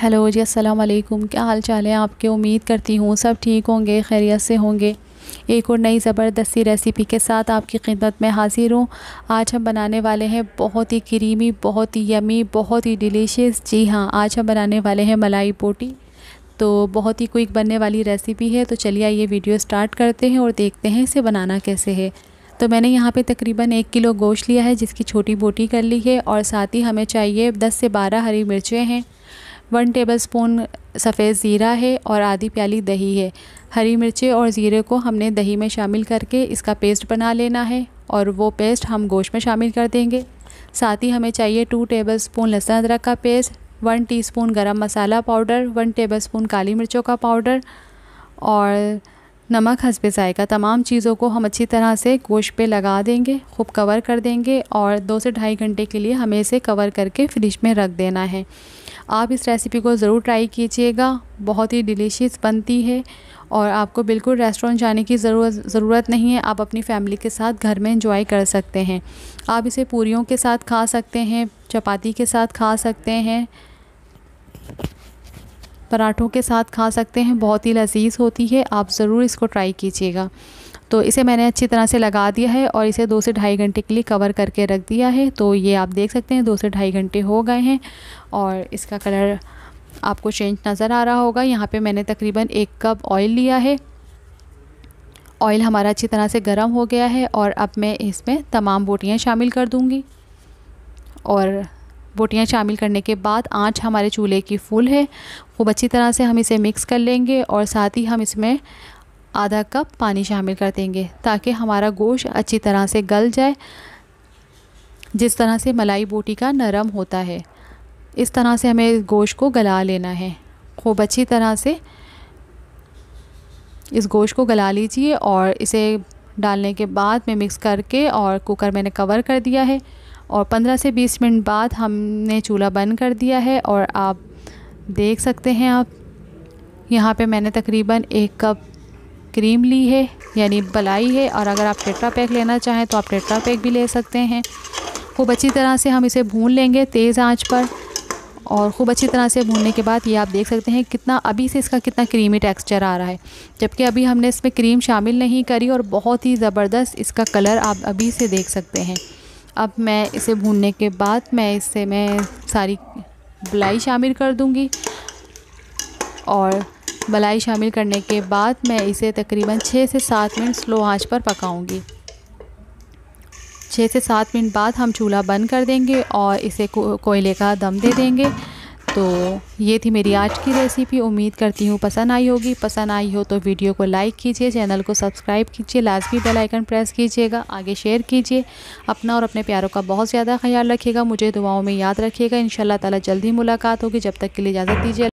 Hello जी अस्सलाम वालेकुम क्या हाल चाल है आपके उम्मीद करती हूँ सब ठीक होंगे खैरियत से होंगे एक और नई ज़बरदस्ती रेसिपी के साथ आपकी खिदमत में हाज़िर हूँ आज हम बनाने वाले हैं बहुत ही क्रीमी बहुत ही यमी बहुत ही डिलीशियस जी हाँ आज हम बनाने वाले हैं मलाई बोटी तो बहुत ही क्विक बनने वाली रेसिपी है तो चलिए ये वीडियो स्टार्ट करते हैं और देखते हैं इसे बनाना कैसे है तो मैंने यहाँ पे तकरीबन एक किलो गोश्त लिया है जिसकी छोटी बोटी कर ली है और साथ ही हमें चाहिए दस से बारह हरी मिर्चें हैं वन टेबलस्पून सफ़ेद ज़ीरा है और आधी प्याली दही है हरी मिर्चें और ज़ीरे को हमने दही में शामिल करके इसका पेस्ट बना लेना है और वो पेस्ट हम गोश्त में शामिल कर देंगे साथ ही हमें चाहिए टू टेबल स्पून लहसुन अदरक का paste one spoon garam masala powder one spoon काली मिर्चों का पाउडर और नमक हंसबे जाएगा तमाम चीज़ों को हम अच्छी तरह से गोश्त पे लगा देंगे खूब कवर कर देंगे और दो से ढाई घंटे के लिए हमें इसे कवर करके फ्रिज में रख देना है आप इस रेसिपी को ज़रूर ट्राई कीजिएगा बहुत ही डिलीशियस बनती है और आपको बिल्कुल रेस्टोरेंट जाने की ज़रूरत ज़रूरत नहीं है आप अपनी फैमिली के साथ घर में इंजॉय कर सकते हैं आप इसे पूरियों के साथ खा सकते हैं चपाती के साथ खा सकते हैं पराठों के साथ खा सकते हैं बहुत ही लजीज होती है आप ज़रूर इसको ट्राई कीजिएगा तो इसे मैंने अच्छी तरह से लगा दिया है और इसे दो से ढाई घंटे के लिए कवर करके रख दिया है तो ये आप देख सकते हैं दो से ढाई घंटे हो गए हैं और इसका कलर आपको चेंज नज़र आ रहा होगा यहाँ पे मैंने तकरीबन एक कप ऑयल लिया है ऑयल हमारा अच्छी तरह से गर्म हो गया है और अब मैं इसमें तमाम बोटियाँ शामिल कर दूँगी और बोटियाँ शामिल करने के बाद आँच हमारे चूल्हे की फुल है खूब अच्छी तरह से हम इसे मिक्स कर लेंगे और साथ ही हम इसमें आधा कप पानी शामिल कर देंगे ताकि हमारा गोश्त अच्छी तरह से गल जाए जिस तरह से मलाई बोटी का नरम होता है इस तरह से हमें गोश्त को गला लेना है खूब अच्छी तरह से इस गोश्त को गला लीजिए और इसे डालने के बाद में मिक्स करके और कुकर मैंने कवर कर दिया है और 15 से 20 मिनट बाद हमने चूल्हा बंद कर दिया है और आप देख सकते हैं आप यहाँ पे मैंने तकरीबन एक कप क्रीम ली है यानी बलाई है और अगर आप टेट्रा पैक लेना चाहें तो आप टेट्रा पैक भी ले सकते हैं खूब अच्छी तरह से हम इसे भून लेंगे तेज़ आंच पर और ख़ूब अच्छी तरह से भूनने के बाद ये आप देख सकते हैं कितना अभी से इसका कितना क्रीमी टेक्सचर आ रहा है जबकि अभी हमने इसमें क्रीम शामिल नहीं करी और बहुत ही ज़बरदस्त इसका कलर आप अभी से देख सकते हैं अब मैं इसे भूनने के बाद मैं इससे मैं सारी बलाई शामिल कर दूँगी और मलाई शामिल करने के बाद मैं इसे तकरीबन छः से सात मिनट स्लो आंच पर पकाऊंगी। छः से सात मिनट बाद हम चूल्हा बंद कर देंगे और इसे को, कोयले का दम दे देंगे तो ये थी मेरी आज की रेसिपी उम्मीद करती हूँ पसंद आई होगी पसंद आई हो तो वीडियो को लाइक कीजिए चैनल को सब्सक्राइब कीजिए लाजमी बेल आइकन प्रेस कीजिएगा आगे शेयर कीजिए अपना और अपने प्यारों का बहुत ज़्यादा ख्याल रखिएगा मुझे दुआओं में याद रखिएगा इन ताला जल्दी मुलाकात होगी जब तक के लिए इजाज़त दीजिए